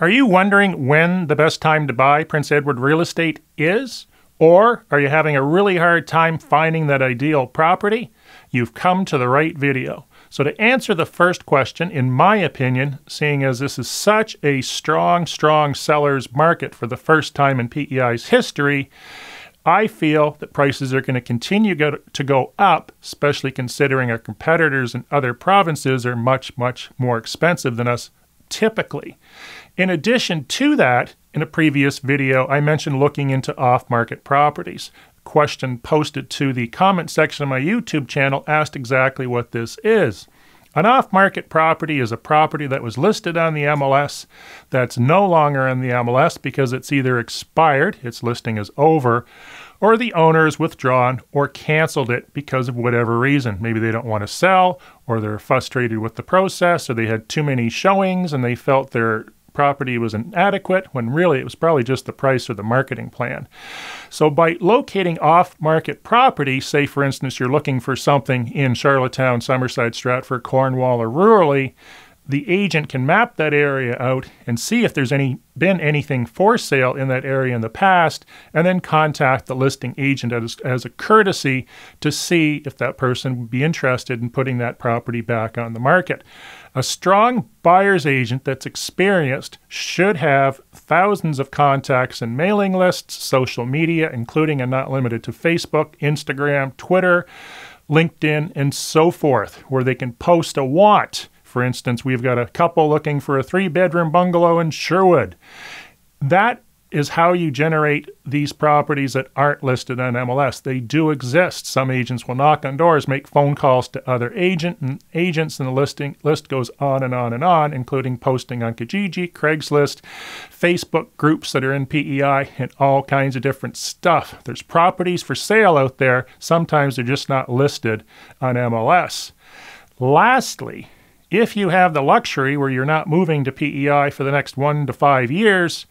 Are you wondering when the best time to buy Prince Edward real estate is? Or are you having a really hard time finding that ideal property? You've come to the right video. So, to answer the first question, in my opinion, seeing as this is such a strong, strong seller's market for the first time in PEI's history, I feel that prices are going to continue go to go up, especially considering our competitors in other provinces are much, much more expensive than us typically. In addition to that, in a previous video, I mentioned looking into off market properties. A question posted to the comment section of my YouTube channel asked exactly what this is. An off market property is a property that was listed on the MLS that's no longer in the MLS because it's either expired, its listing is over, or the owner's withdrawn or canceled it because of whatever reason. Maybe they don't want to sell, or they're frustrated with the process, or they had too many showings and they felt their property was inadequate when really it was probably just the price or the marketing plan. So, by locating off market property, say for instance you're looking for something in Charlottetown, Summerside, Stratford, Cornwall, or rurally, the agent can map that area out and see if there's any been anything for sale in that area in the past and then contact the listing agent as, as a courtesy to see if that person would be interested in putting that property back on the market a strong buyer's agent that's experienced should have thousands of contacts and mailing lists social media including and not limited to facebook instagram twitter linkedin and so forth where they can post a want for instance, we've got a couple looking for a three bedroom bungalow in Sherwood. That is how you generate these properties that aren't listed on MLS. They do exist. Some agents will knock on doors, make phone calls to other agent and agents, and the listing list goes on and on and on, including posting on Kijiji, Craigslist, Facebook groups that are in PEI, and all kinds of different stuff. There's properties for sale out there. Sometimes they're just not listed on MLS. Lastly, if you have the luxury where you're not moving to PEI for the next one to five years,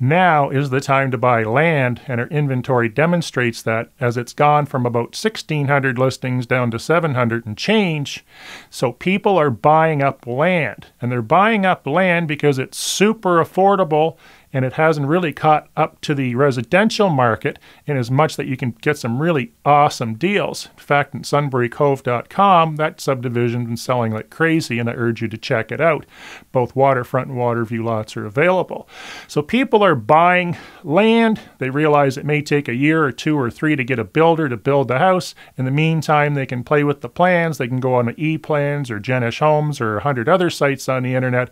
now is the time to buy land, and her inventory demonstrates that as it's gone from about 1,600 listings down to 700 and change. So people are buying up land, and they're buying up land because it's super affordable and it hasn't really caught up to the residential market in as much that you can get some really awesome deals. In fact, in sunburycove.com, that subdivision's been selling like crazy, and I urge you to check it out. Both waterfront and waterview lots are available. So people are buying land. They realize it may take a year or two or three to get a builder to build the house. In the meantime, they can play with the plans. They can go on the e-plans or Genish Homes or 100 other sites on the internet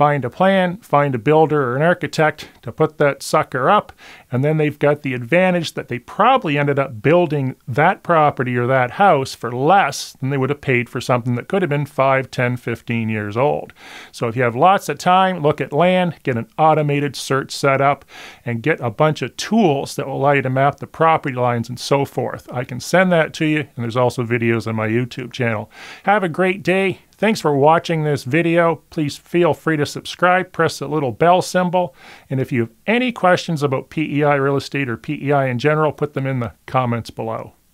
find a plan, find a builder or an architect to put that sucker up, and then they've got the advantage that they probably ended up building that property or that house for less than they would have paid for something that could have been 5, 10, 15 years old. So if you have lots of time, look at land, get an automated search set up, and get a bunch of tools that will allow you to map the property lines and so forth. I can send that to you, and there's also videos on my YouTube channel. Have a great day Thanks for watching this video. Please feel free to subscribe, press the little bell symbol, and if you have any questions about PEI real estate or PEI in general, put them in the comments below.